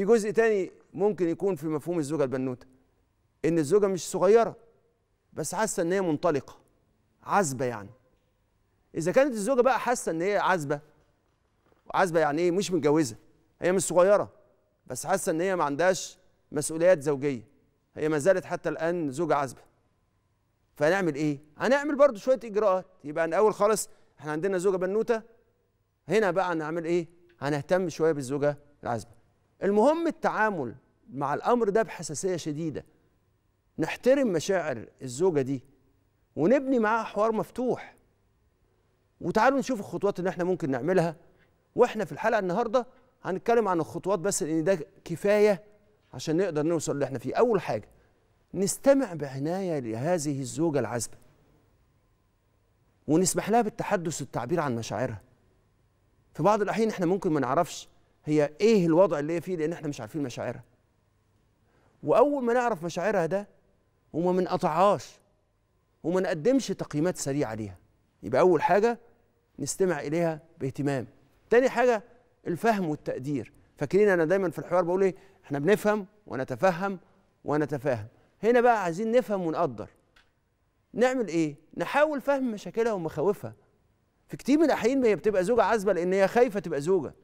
في جزء تاني ممكن يكون في مفهوم الزوجه البنوته ان الزوجه مش صغيره بس حاسه ان هي منطلقه عزبه يعني اذا كانت الزوجه بقى حاسه ان هي عزبه عزبه يعني ايه مش متجوزه هي مش صغيره بس حاسه ان هي ما عندهاش مسؤوليات زوجيه هي ما زالت حتى الان زوجه عزبه فهنعمل ايه هنعمل برضو شويه اجراءات يبقى ان اول خالص احنا عندنا زوجه بنوته هنا بقى هنعمل ايه هنهتم شويه بالزوجه العزبه المهم التعامل مع الامر ده بحساسيه شديده نحترم مشاعر الزوجه دي ونبني معاها حوار مفتوح وتعالوا نشوف الخطوات اللي احنا ممكن نعملها واحنا في الحلقه النهارده هنتكلم عن الخطوات بس لان ده كفايه عشان نقدر نوصل اللي احنا فيه اول حاجه نستمع بعنايه لهذه الزوجه العازبه ونسمح لها بالتحدث والتعبير عن مشاعرها في بعض الاحيان احنا ممكن ما نعرفش هي ايه الوضع اللي هي فيه لان احنا مش عارفين مشاعرها واول ما نعرف مشاعرها ده وما منقطعهاش وما نقدمش تقييمات سريعه ليها يبقى اول حاجه نستمع اليها باهتمام تاني حاجه الفهم والتقدير فاكرين انا دايما في الحوار بقول ايه احنا بنفهم ونتفهم ونتفاهم هنا بقى عايزين نفهم ونقدر نعمل ايه نحاول فهم مشاكلها ومخاوفها في كتير من الاحيان هي بتبقى زوجه عازبه لان هي خايفه تبقى زوجه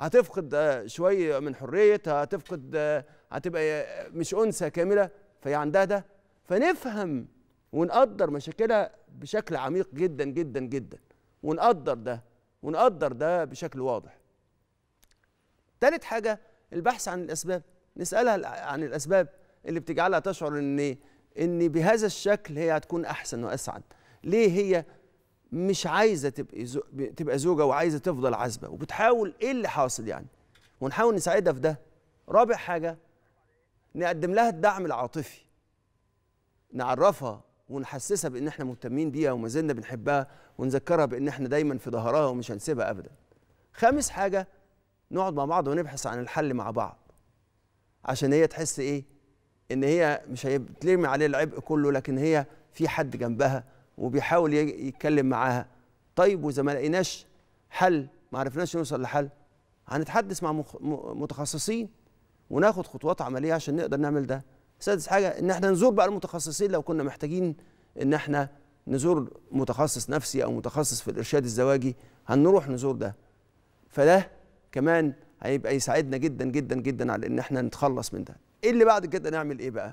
هتفقد آه، شويه من حريتها هتفقد آه، هتبقى آه، مش انثى كامله فهي عندها ده فنفهم ونقدر مشاكلها بشكل عميق جدا جدا جدا ونقدر ده ونقدر ده بشكل واضح تالت حاجه البحث عن الاسباب نسالها عن الاسباب اللي بتجعلها تشعر ان ان بهذا الشكل هي هتكون احسن واسعد ليه هي مش عايزه تبقى تبقى زوجه وعايزه تفضل عازبه وبتحاول ايه اللي حاصل يعني ونحاول نساعدها في ده رابع حاجه نقدم لها الدعم العاطفي نعرفها ونحسسها بان احنا مهتمين بيها وما زلنا بنحبها ونذكرها بان احنا دايما في ظهرها ومش هنسيبها ابدا خامس حاجه نقعد مع بعض ونبحث عن الحل مع بعض عشان هي تحس ايه ان هي مش هيتلمي عليها العبء كله لكن هي في حد جنبها وبيحاول يتكلم معاها طيب واذا ما لقيناش حل ما عرفناش نوصل لحل هنتحدث مع متخصصين وناخد خطوات عمليه عشان نقدر نعمل ده سادس حاجه ان احنا نزور بقى المتخصصين لو كنا محتاجين ان احنا نزور متخصص نفسي او متخصص في الارشاد الزواجي هنروح نزور ده فده كمان هيبقى يساعدنا جدا جدا جدا على ان احنا نتخلص من ده ايه اللي بعد كده نعمل ايه بقى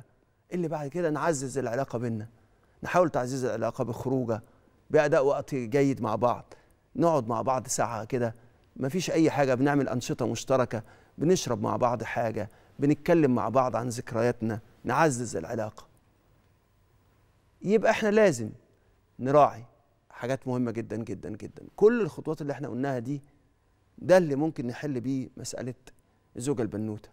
إيه اللي بعد كده نعزز العلاقه بيننا نحاول تعزيز العلاقه بخروجه باداء وقت جيد مع بعض نقعد مع بعض ساعه كده مفيش اي حاجه بنعمل انشطه مشتركه بنشرب مع بعض حاجه بنتكلم مع بعض عن ذكرياتنا نعزز العلاقه يبقى احنا لازم نراعي حاجات مهمه جدا جدا جدا كل الخطوات اللي احنا قلناها دي ده اللي ممكن نحل بيه مساله الزوجه البنوته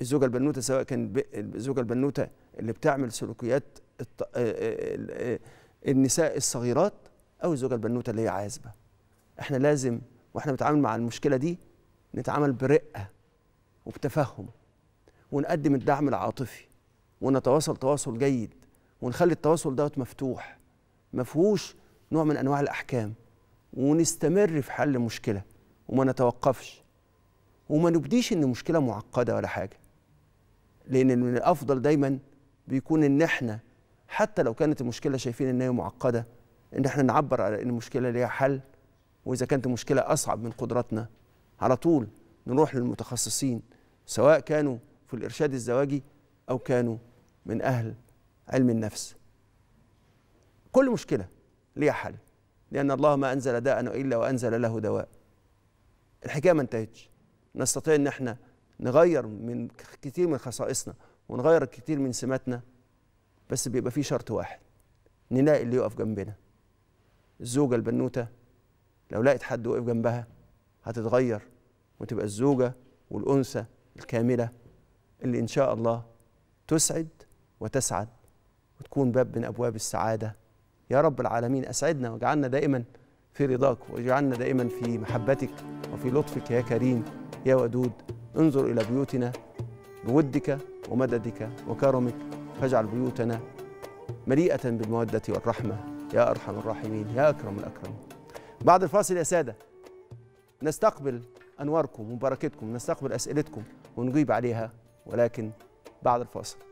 الزوجه البنوته سواء كان الزوجه البنوته اللي بتعمل سلوكيات آه، آه، آه، النساء الصغيرات او الزوجه البنوته اللي هي عازبه احنا لازم واحنا بنتعامل مع المشكله دي نتعامل برقه وبتفهم ونقدم الدعم العاطفي ونتواصل تواصل جيد ونخلي التواصل دوت مفتوح ما فيهوش نوع من انواع الاحكام ونستمر في حل مشكله وما نتوقفش وما نبديش ان مشكله معقده ولا حاجه لان من الافضل دايما بيكون ان احنا حتى لو كانت المشكله شايفين ان هي معقده ان احنا نعبر على ان المشكله ليها حل واذا كانت المشكله اصعب من قدراتنا على طول نروح للمتخصصين سواء كانوا في الارشاد الزواجي او كانوا من اهل علم النفس كل مشكله ليها حل لان الله ما انزل داء الا وانزل له دواء الحكايه ما انتهتش نستطيع ان احنا نغير من كثير من خصائصنا ونغير كثير من سماتنا بس بيبقى في شرط واحد نلاقي اللي يقف جنبنا الزوجة البنوتة لو لقت حد وقف جنبها هتتغير وتبقى الزوجة والأنثى الكاملة اللي إن شاء الله تسعد وتسعد وتكون باب من أبواب السعادة يا رب العالمين أسعدنا واجعلنا دائما في رضاك واجعلنا دائما في محبتك وفي لطفك يا كريم يا ودود انظر إلى بيوتنا بودك ومددك وكرمك فاجعل بيوتنا مليئة بالمودة والرحمة يا أرحم الراحمين يا أكرم الأكرمين بعد الفاصل يا سادة نستقبل أنواركم وبركتكم نستقبل أسئلتكم ونجيب عليها ولكن بعد الفاصل